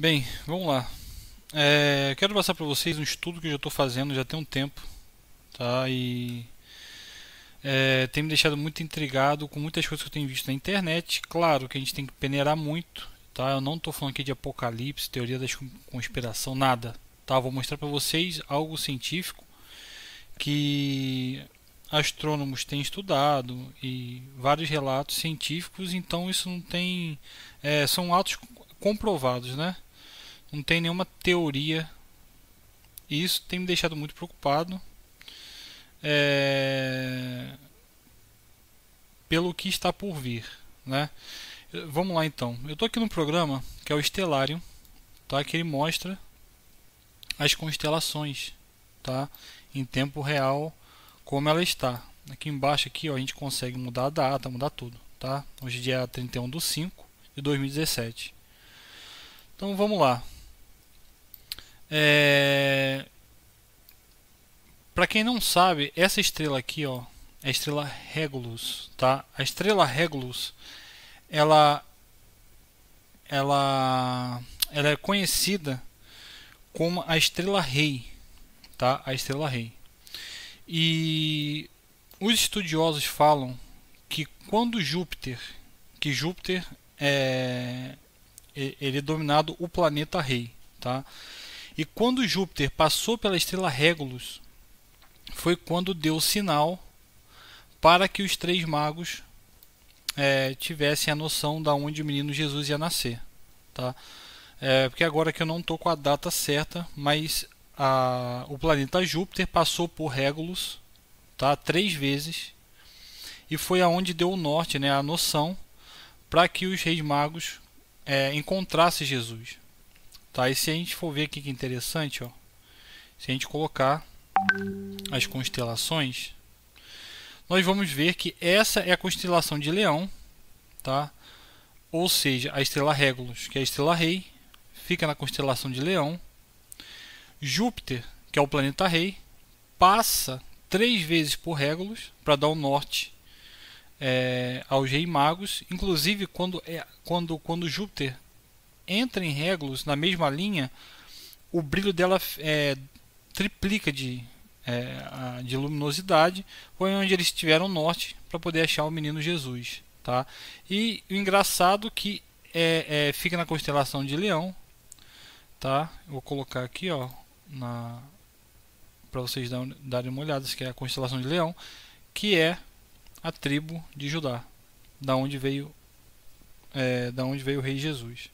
Bem, vamos lá. É, quero passar para vocês um estudo que eu já estou fazendo já tem um tempo, tá? E é, tem me deixado muito intrigado com muitas coisas que eu tenho visto na internet. Claro que a gente tem que peneirar muito, tá? Eu não estou falando aqui de apocalipse, teoria da conspiração, nada, tá? Vou mostrar para vocês algo científico que astrônomos têm estudado e vários relatos científicos. Então isso não tem, é, são atos comprovados, né? não tem nenhuma teoria. E isso tem me deixado muito preocupado. É... Pelo que está por vir, né? Vamos lá então. Eu estou aqui num programa que é o Estelário, tá? Que ele mostra as constelações, tá? Em tempo real, como ela está. Aqui embaixo aqui, ó, a gente consegue mudar a data, mudar tudo, tá? Hoje é dia 31 do 5 de 2017. Então vamos lá. É... Para quem não sabe, essa estrela aqui, ó, é a estrela Regulus, tá? A estrela Regulus, ela, ela, ela é conhecida como a estrela Rei, tá? A estrela Rei. E os estudiosos falam que quando Júpiter, que Júpiter é, é ele é dominado o planeta Rei, tá? E quando Júpiter passou pela estrela Regulus, foi quando deu sinal para que os três magos é, tivessem a noção da onde o menino Jesus ia nascer, tá? É, porque agora que eu não estou com a data certa, mas a, o planeta Júpiter passou por Regulus, tá? Três vezes e foi aonde deu o norte, né? A noção para que os reis magos é, encontrassem Jesus. Tá, e se a gente for ver aqui que interessante, ó, se a gente colocar as constelações, nós vamos ver que essa é a constelação de Leão, tá? ou seja, a estrela Regulus, que é a estrela Rei, fica na constelação de Leão. Júpiter, que é o planeta Rei, passa três vezes por Regulus para dar o um norte é, aos Rei Magos. Inclusive, quando, é, quando, quando Júpiter entra em Regulus na mesma linha, o brilho dela é, triplica de, é, de luminosidade, foi onde eles tiveram norte para poder achar o menino Jesus. Tá? E o engraçado que é, é, fica na constelação de Leão. Tá? Eu vou colocar aqui ó, na, para vocês darem uma olhada, que é a constelação de Leão, que é a tribo de Judá, da onde veio, é, da onde veio o rei Jesus.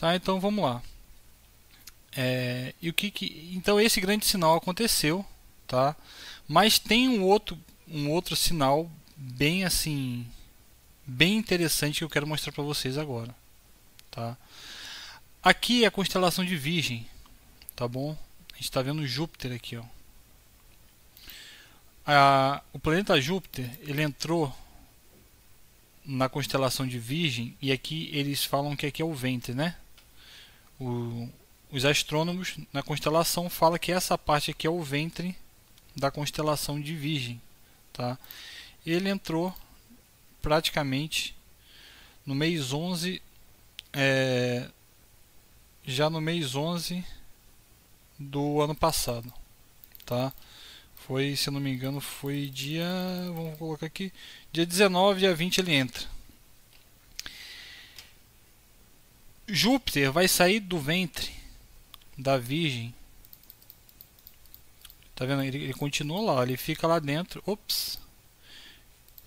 Tá, então vamos lá. É, e o que, que então esse grande sinal aconteceu, tá? Mas tem um outro um outro sinal bem assim bem interessante que eu quero mostrar para vocês agora, tá? Aqui é a constelação de Virgem, tá bom? A gente está vendo Júpiter aqui, ó. A, o planeta Júpiter ele entrou na constelação de Virgem e aqui eles falam que aqui é o ventre, né? O, os astrônomos na constelação falam que essa parte aqui é o ventre da constelação de Virgem. Tá? Ele entrou praticamente no mês 11, é, já no mês 11 do ano passado. Tá? Foi, se não me engano, foi dia, vamos colocar aqui, dia 19, dia 20 ele entra. Júpiter vai sair do ventre da Virgem. Tá vendo? Ele, ele continua lá, ele fica lá dentro. Ops!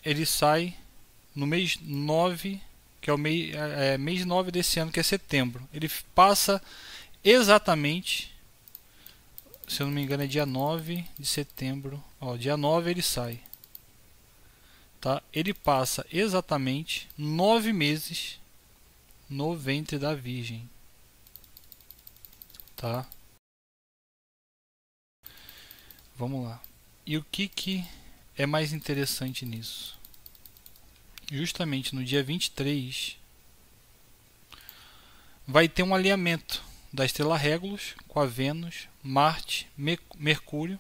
Ele sai no mês 9, que é o mês, é, é, mês 9 desse ano, que é setembro. Ele passa exatamente, se eu não me engano, é dia 9 de setembro. Ó, dia 9 ele sai. Tá? Ele passa exatamente 9 meses no ventre da virgem. Tá? Vamos lá. E o que, que é mais interessante nisso? Justamente no dia 23 vai ter um alinhamento da estrela Regulus com a Vênus, Marte, Mercúrio,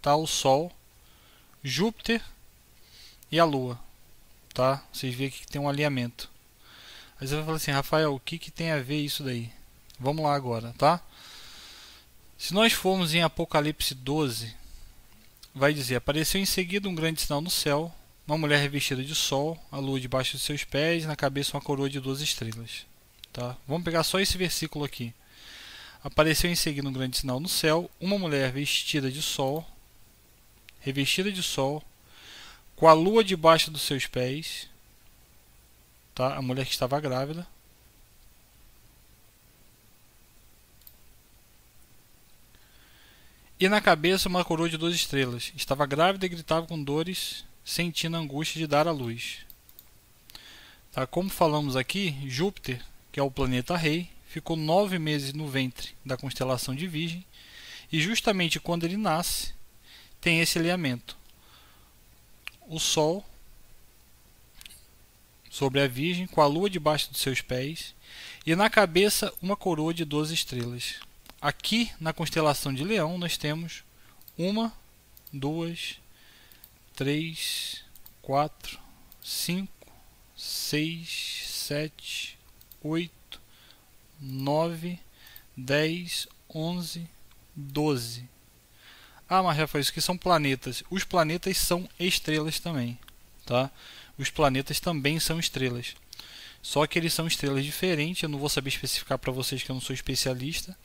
tá o Sol, Júpiter e a Lua, tá? Vocês veem que tem um alinhamento. Aí você vai falar assim, Rafael, o que, que tem a ver isso daí? Vamos lá agora, tá? Se nós formos em Apocalipse 12, vai dizer: Apareceu em seguida um grande sinal no céu, uma mulher revestida de sol, a lua debaixo de seus pés, na cabeça uma coroa de duas estrelas. Tá? Vamos pegar só esse versículo aqui. Apareceu em seguida um grande sinal no céu, uma mulher vestida de sol, revestida de sol, com a lua debaixo dos seus pés, tá? A mulher que estava grávida. E na cabeça uma coroa de duas estrelas. Estava grávida e gritava com dores, sentindo a angústia de dar à luz. Tá? Como falamos aqui, Júpiter, que é o planeta rei, ficou nove meses no ventre da constelação de Virgem. E justamente quando ele nasce, tem esse alinhamento. O Sol sobre a Virgem, com a lua debaixo dos seus pés, e na cabeça uma coroa de doze estrelas. Aqui, na constelação de Leão, nós temos uma, duas, três, quatro, cinco, seis, sete, oito, nove, dez, onze, doze. Ah, mas já foi isso que são planetas. Os planetas são estrelas também, tá? os planetas também são estrelas. Só que eles são estrelas diferentes, eu não vou saber especificar para vocês que eu não sou especialista.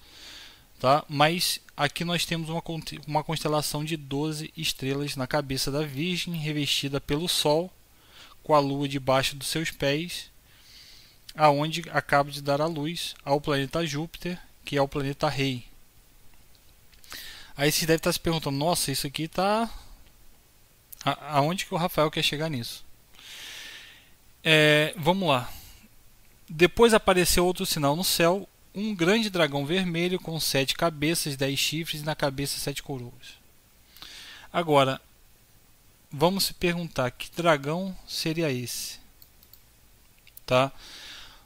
Tá? Mas aqui nós temos uma, uma constelação de 12 estrelas na cabeça da Virgem, revestida pelo Sol, com a Lua debaixo dos seus pés, aonde acaba de dar a luz ao planeta Júpiter, que é o planeta rei. Aí vocês devem estar se perguntando, nossa, isso aqui está... Aonde que o Rafael quer chegar nisso? É, vamos lá. Depois apareceu outro sinal no céu, um grande dragão vermelho com sete cabeças, dez chifres e na cabeça sete coroas. Agora, vamos se perguntar que dragão seria esse? Tá?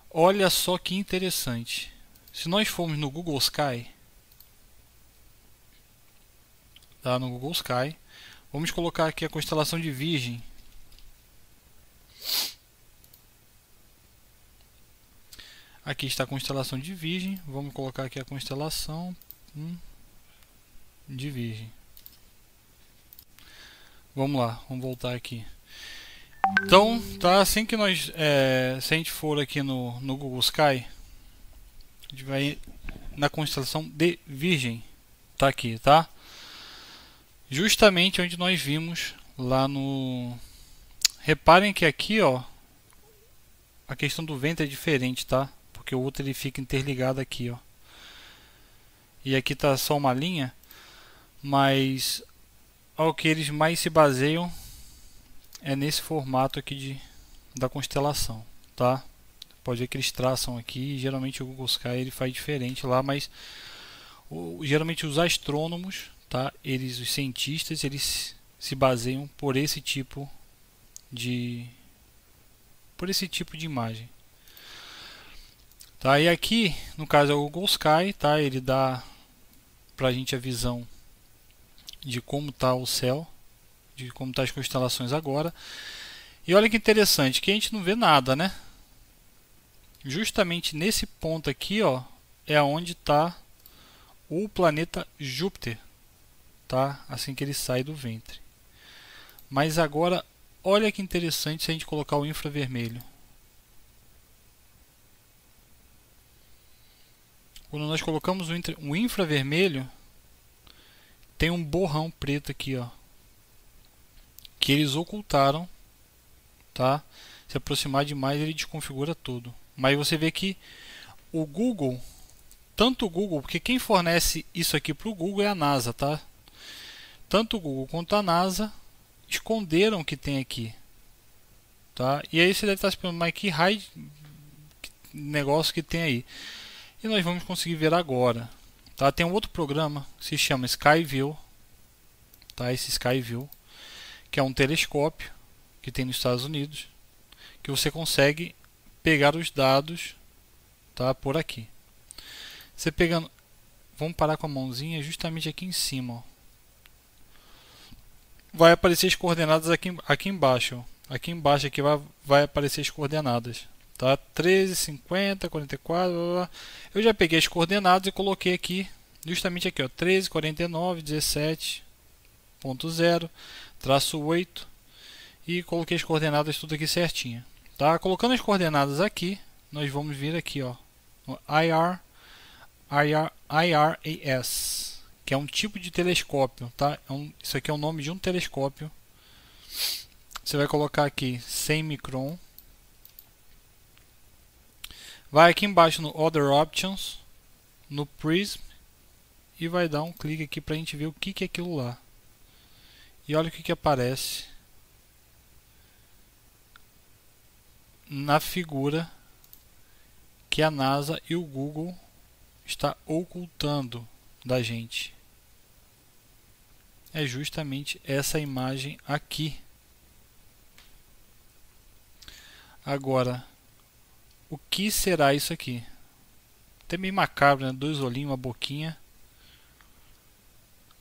Olha só que interessante. Se nós formos no Google Sky, tá? no Google Sky, vamos colocar aqui a constelação de Virgem. Aqui está a constelação de Virgem. Vamos colocar aqui a constelação hum, de Virgem. Vamos lá, vamos voltar aqui. Então, tá assim que nós, é, se a gente for aqui no, no Google Sky, a gente vai na constelação de Virgem, tá aqui, tá? Justamente onde nós vimos lá no. Reparem que aqui, ó, a questão do vento é diferente, tá? porque o outro ele fica interligado aqui, ó. E aqui tá só uma linha, mas ao que eles mais se baseiam é nesse formato aqui de, da constelação, tá? Pode ver que eles traçam aqui, geralmente o Google Sky ele faz diferente lá, mas o, geralmente os astrônomos, tá? Eles, os cientistas, eles se baseiam por esse tipo de por esse tipo de imagem. Tá, e aqui, no caso é o Google Sky, tá? Ele dá para a gente a visão de como está o céu, de como estão tá as constelações agora. E olha que interessante, que a gente não vê nada, né? Justamente nesse ponto aqui, ó, é onde está o planeta Júpiter, tá? Assim que ele sai do ventre. Mas agora, olha que interessante se a gente colocar o infravermelho. Quando nós colocamos o infravermelho, tem um borrão preto aqui, ó, que eles ocultaram, tá? Se aproximar demais, ele desconfigura tudo. Mas você vê que o Google, tanto o Google, porque quem fornece isso aqui para o Google é a NASA, tá? Tanto o Google quanto a NASA esconderam o que tem aqui, tá? E aí você deve estar se perguntando, mas que raio negócio que tem aí? e nós vamos conseguir ver agora. Tá? Tem um outro programa que se chama Skyview, tá? esse Skyview, que é um telescópio que tem nos Estados Unidos, que você consegue pegar os dados tá? por aqui. Você pegando, vamos parar com a mãozinha justamente aqui em cima. Ó. Vai aparecer as coordenadas aqui, aqui embaixo. Ó. Aqui embaixo aqui é vai, vai aparecer as coordenadas. Tá? 13, 50, 44, blá, blá. Eu já peguei as coordenadas e coloquei aqui, justamente aqui, ó, 13, 49, 17.0, traço 8. E coloquei as coordenadas tudo aqui certinha. Tá? Colocando as coordenadas aqui, nós vamos vir aqui, ó, no IR, IR, IRAS, que é um tipo de telescópio, tá? É um, isso aqui é o nome de um telescópio. Você vai colocar aqui 100 micron, Vai aqui embaixo no Other Options, no Prism e vai dar um clique aqui para a gente ver o que, que é aquilo lá. E olha o que, que aparece na figura que a NASA e o Google está ocultando da gente. É justamente essa imagem aqui. Agora, o que será isso aqui? Até meio macabro, né? Dois olhinhos, uma boquinha.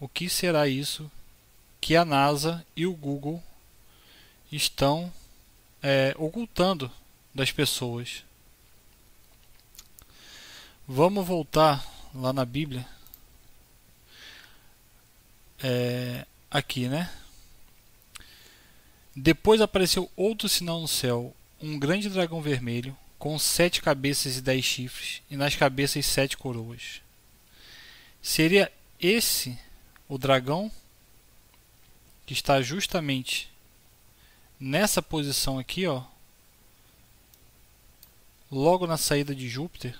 O que será isso que a NASA e o Google estão é, ocultando das pessoas? Vamos voltar lá na Bíblia. É, aqui, né? Depois apareceu outro sinal no céu, um grande dragão vermelho com sete cabeças e dez chifres, e nas cabeças sete coroas. Seria esse o dragão que está justamente nessa posição aqui, ó, logo na saída de Júpiter.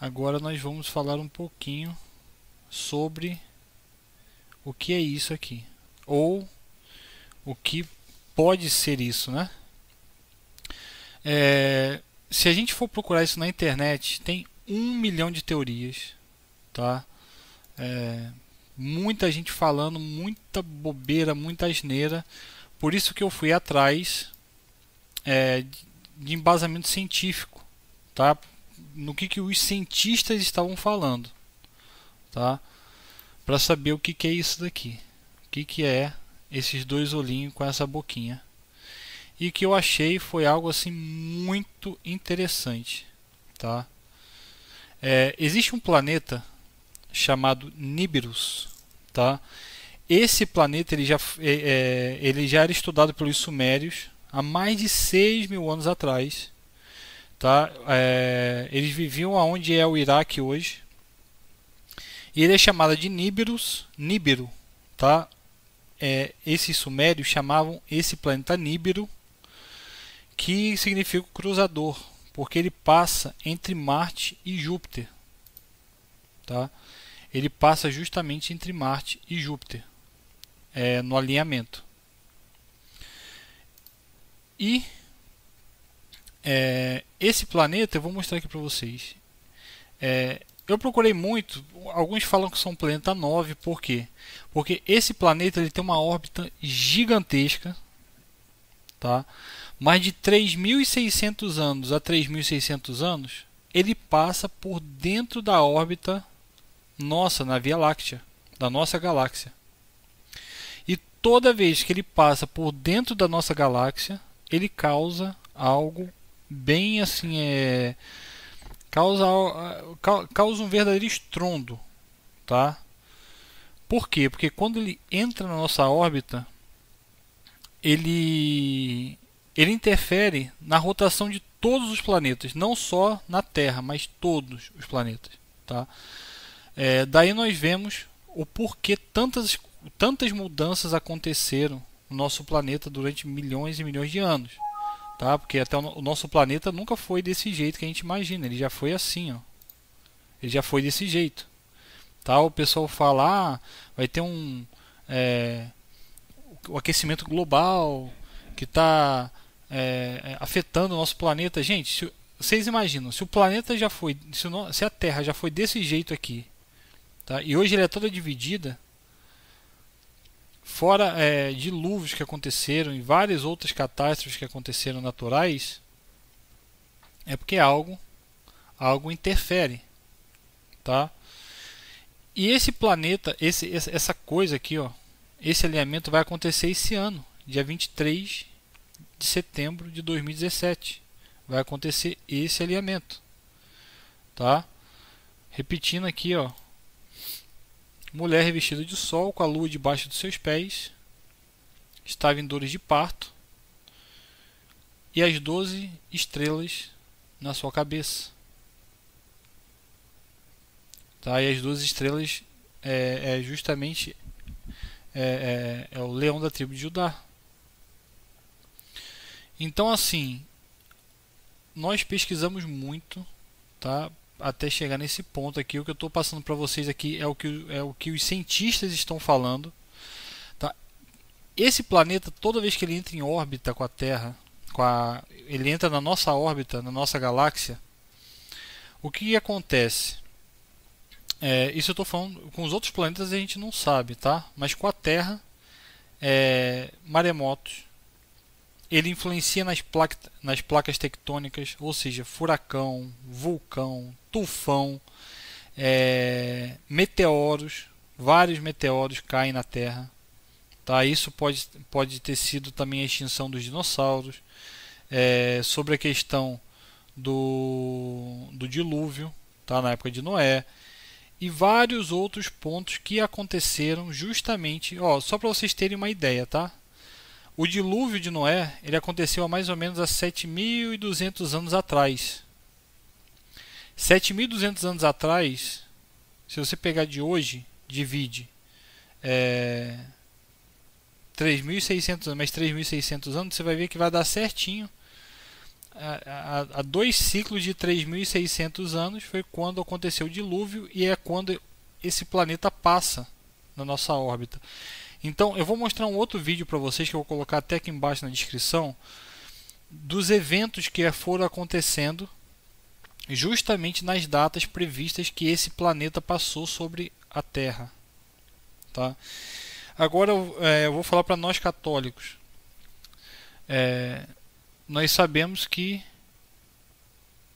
Agora nós vamos falar um pouquinho sobre o que é isso aqui, ou o que pode ser isso, né? É, se a gente for procurar isso na internet, tem um milhão de teorias, tá? É, muita gente falando, muita bobeira, muita asneira. Por isso que eu fui atrás é, de embasamento científico, tá? No que, que os cientistas estavam falando, tá? Para saber o que, que é isso daqui, o que, que é esses dois olhinhos com essa boquinha e que eu achei foi algo assim muito interessante, tá? É, existe um planeta chamado Nibirus tá? Esse planeta ele já, é, é, ele já era estudado pelos sumérios há mais de 6 mil anos atrás, tá? É, eles viviam onde é o Iraque hoje. E ele é chamado de Nibirus Nibiru tá? É, esses sumérios chamavam esse planeta Nibiru que significa cruzador, porque ele passa entre Marte e Júpiter. Tá? Ele passa justamente entre Marte e Júpiter é, no alinhamento. E é, esse planeta, eu vou mostrar aqui para vocês. É, eu procurei muito, alguns falam que são planeta 9, por quê? Porque esse planeta ele tem uma órbita gigantesca, tá? mas de 3.600 anos a 3.600 anos, ele passa por dentro da órbita nossa, na Via Láctea, da nossa galáxia. E toda vez que ele passa por dentro da nossa galáxia, ele causa algo bem assim é causa causa um verdadeiro estrondo, tá? Por quê? Porque quando ele entra na nossa órbita, ele ele interfere na rotação de todos os planetas, não só na Terra, mas todos os planetas. Tá? É, daí nós vemos o porquê tantas, tantas mudanças aconteceram no nosso planeta durante milhões e milhões de anos. Tá? Porque até o nosso planeta nunca foi desse jeito que a gente imagina, ele já foi assim. Ó. Ele já foi desse jeito. Tá? O pessoal fala, ah, vai ter um. É, o aquecimento global que está é, é, afetando o nosso planeta. Gente, se, vocês imaginam, se o planeta já foi, se, se, a Terra já foi desse jeito aqui, tá? e hoje ele é toda dividida, fora é, dilúvios que aconteceram e várias outras catástrofes que aconteceram naturais, é porque algo, algo interfere, tá? E esse planeta, esse, essa coisa aqui, ó, esse alinhamento vai acontecer esse ano, dia 23 de setembro de 2017. Vai acontecer esse alinhamento. Tá? Repetindo aqui, ó. Mulher revestida de sol com a lua debaixo dos seus pés. Estava em dores de parto. E as doze estrelas na sua cabeça. Tá? E as 12 estrelas é, é justamente é, é, é, o leão da tribo de Judá. Então, assim, nós pesquisamos muito, tá? Até chegar nesse ponto aqui, o que eu estou passando para vocês aqui é o que é o que os cientistas estão falando, tá? Esse planeta, toda vez que ele entra em órbita com a Terra, com a, ele entra na nossa órbita, na nossa galáxia, o que acontece? É, isso eu estou falando com os outros planetas a gente não sabe, tá? Mas com a Terra, é, maremotos, ele influencia nas, nas placas tectônicas, ou seja, furacão, vulcão, tufão, é, meteoros, vários meteoros caem na Terra. Tá? Isso pode, pode ter sido também a extinção dos dinossauros. É, sobre a questão do, do dilúvio, tá? na época de Noé. E vários outros pontos que aconteceram justamente. Ó, só para vocês terem uma ideia, tá? O dilúvio de Noé ele aconteceu há mais ou menos há 7.200 anos atrás. 7.200 anos atrás, se você pegar de hoje, divide é, 3.600 mais 3.600 anos, você vai ver que vai dar certinho. A, a, a dois ciclos de 3.600 anos foi quando aconteceu o dilúvio e é quando esse planeta passa na nossa órbita. Então, eu vou mostrar um outro vídeo para vocês que eu vou colocar até aqui embaixo na descrição dos eventos que foram acontecendo justamente nas datas previstas que esse planeta passou sobre a Terra. Tá? Agora é, eu vou falar para nós católicos. É, nós sabemos que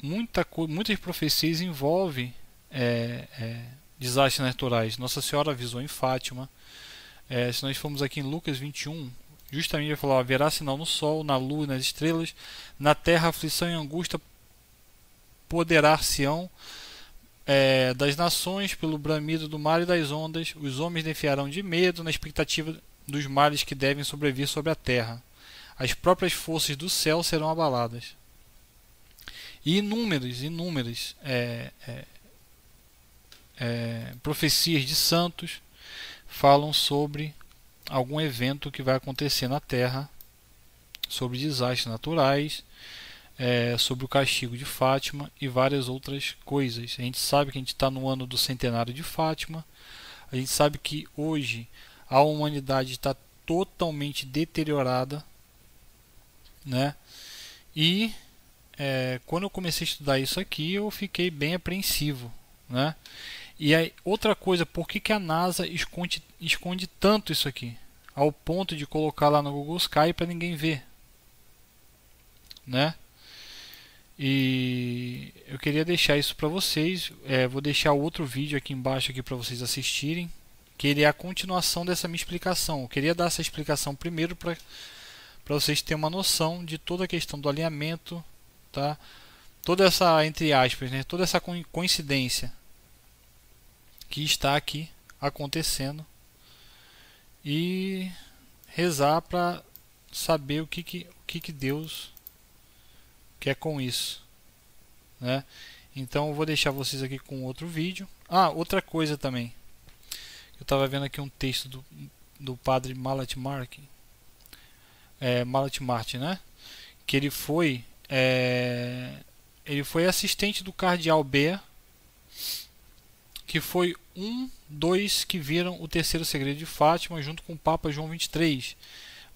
muita, muitas profecias envolvem é, é, desastres naturais. Nossa Senhora avisou em Fátima é, se nós formos aqui em Lucas 21, justamente vai falar: haverá sinal no sol, na lua, nas estrelas, na terra, aflição e angústia poderar-se-ão é, das nações pelo bramido do mar e das ondas. Os homens defiarão de medo na expectativa dos males que devem sobrevir sobre a terra. As próprias forças do céu serão abaladas. E inúmeras, inúmeras é, é, é, profecias de santos falam sobre algum evento que vai acontecer na Terra, sobre desastres naturais, é, sobre o castigo de Fátima e várias outras coisas. A gente sabe que a gente está no ano do centenário de Fátima, a gente sabe que hoje a humanidade está totalmente deteriorada, né? E é, quando eu comecei a estudar isso aqui, eu fiquei bem apreensivo, né? E aí, outra coisa, por que, que a NASA esconde, esconde tanto isso aqui? Ao ponto de colocar lá no Google Sky para ninguém ver. Né? E eu queria deixar isso para vocês. É, vou deixar outro vídeo aqui embaixo aqui para vocês assistirem, que ele é a continuação dessa minha explicação. Eu queria dar essa explicação primeiro para para vocês terem uma noção de toda a questão do alinhamento, tá? Toda essa entre aspas, né? Toda essa coincidência que está aqui acontecendo e rezar para saber o que, que, o que, que Deus quer com isso. Né? Então eu vou deixar vocês aqui com outro vídeo. Ah, outra coisa também. Eu estava vendo aqui um texto do, do padre Malat Mark, é, Malat Martin, né? Que ele foi, é, ele foi assistente do cardeal Bea, que foi um dois que viram o terceiro segredo de Fátima junto com o Papa João 23.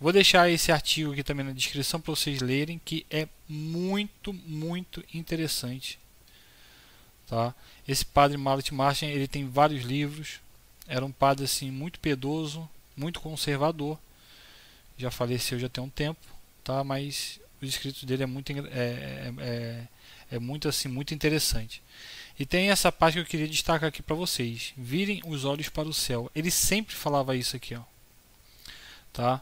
Vou deixar esse artigo aqui também na descrição para vocês lerem, que é muito, muito interessante. Tá? Esse padre Mallet Martin, ele tem vários livros. Era um padre assim muito pedoso, muito conservador. Já faleceu já tem um tempo, tá? Mas os escritos dele é muito é, é, é, é muito assim muito interessante. E tem essa parte que eu queria destacar aqui para vocês. Virem os olhos para o céu. Ele sempre falava isso aqui, ó. Tá?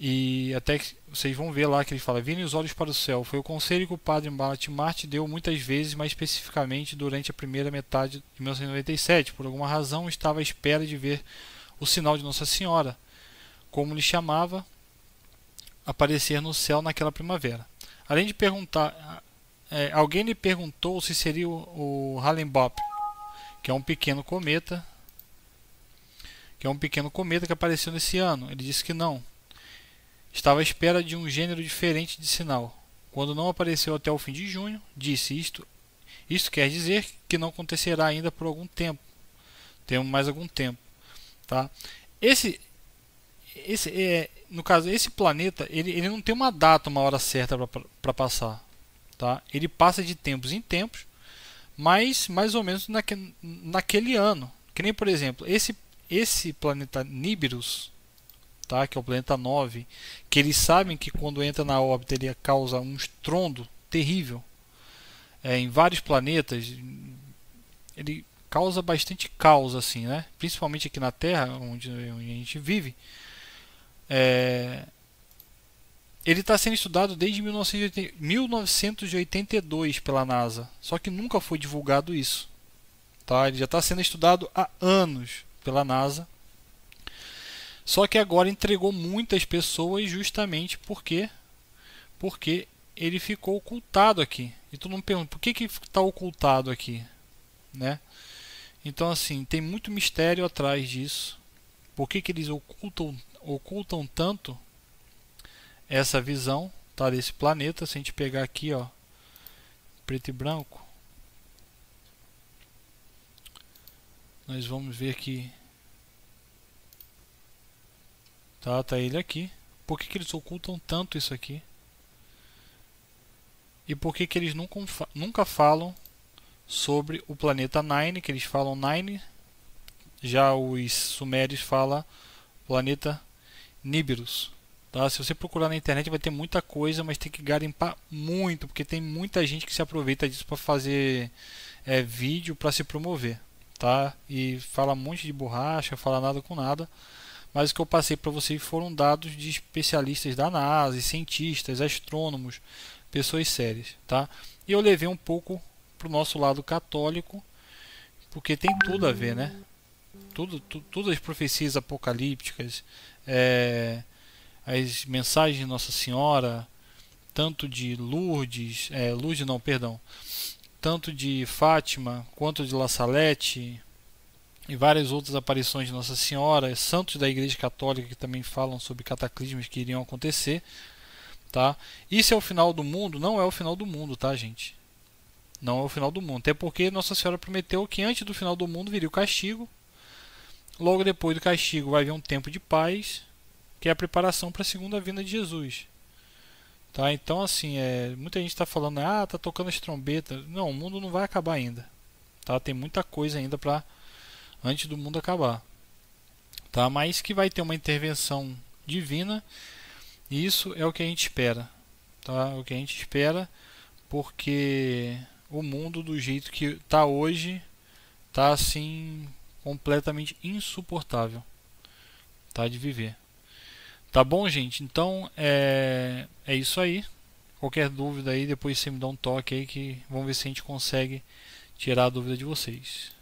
E até que vocês vão ver lá que ele fala: Virem os olhos para o céu. Foi o conselho que o padre Batimart deu muitas vezes, mais especificamente durante a primeira metade de 1997. Por alguma razão, estava à espera de ver o sinal de Nossa Senhora, como lhe chamava, aparecer no céu naquela primavera. Além de perguntar, é, alguém lhe perguntou se seria o, o halley que é um pequeno cometa, que é um pequeno cometa que apareceu nesse ano. Ele disse que não. Estava à espera de um gênero diferente de sinal. Quando não apareceu até o fim de junho, disse isto. Isso quer dizer que não acontecerá ainda por algum tempo. Temos mais algum tempo, tá? Esse esse é, no caso esse planeta, ele, ele não tem uma data, uma hora certa para passar. Tá? Ele passa de tempos em tempos, mas mais ou menos naque, naquele ano. Que nem, por exemplo, esse, esse planeta Nibiru, tá? que é o planeta 9, que eles sabem que quando entra na órbita ele causa um estrondo terrível é, em vários planetas. Ele causa bastante caos, assim, né? principalmente aqui na Terra, onde, onde a gente vive. É, ele está sendo estudado desde 1982 pela NASA, só que nunca foi divulgado isso. Tá? Ele já está sendo estudado há anos pela NASA, só que agora entregou muitas pessoas justamente porque, porque ele ficou ocultado aqui. E tu não pergunta por que que está ocultado aqui, né? Então assim tem muito mistério atrás disso. Por que, que eles ocultam, ocultam tanto? essa visão tá, desse planeta. Se a gente pegar aqui, ó, preto e branco, nós vamos ver que tá, tá ele aqui. Por que, que eles ocultam tanto isso aqui? E por que, que eles nunca, nunca falam sobre o planeta Nine, que eles falam Nine, já os sumérios falam planeta Nibirus Tá? Se você procurar na internet vai ter muita coisa, mas tem que garimpar muito, porque tem muita gente que se aproveita disso para fazer é, vídeo para se promover. Tá? E fala um monte de borracha, fala nada com nada. Mas o que eu passei para vocês foram dados de especialistas da NASA, cientistas, astrônomos, pessoas sérias. Tá? E eu levei um pouco para o nosso lado católico, porque tem tudo a ver, né? Tudo, tu, todas as profecias apocalípticas, é, as mensagens de Nossa Senhora, tanto de Lourdes, é, Lourdes não, perdão, tanto de Fátima quanto de La Salette e várias outras aparições de Nossa Senhora, santos da Igreja Católica que também falam sobre cataclismos que iriam acontecer, tá? Isso é o final do mundo? Não é o final do mundo, tá, gente? Não é o final do mundo, até porque Nossa Senhora prometeu que antes do final do mundo viria o castigo. Logo depois do castigo vai haver um tempo de paz, que é a preparação para a segunda vinda de Jesus. Tá? Então, assim, é, muita gente está falando, ah, tá tocando as trombetas. Não, o mundo não vai acabar ainda. Tá? Tem muita coisa ainda para antes do mundo acabar. Tá? Mas que vai ter uma intervenção divina, e isso é o que a gente espera. Tá? É o que a gente espera, porque o mundo do jeito que está hoje está assim completamente insuportável tá de viver Tá bom, gente? Então é, é isso aí. Qualquer dúvida aí, depois você me dá um toque aí que vamos ver se a gente consegue tirar a dúvida de vocês.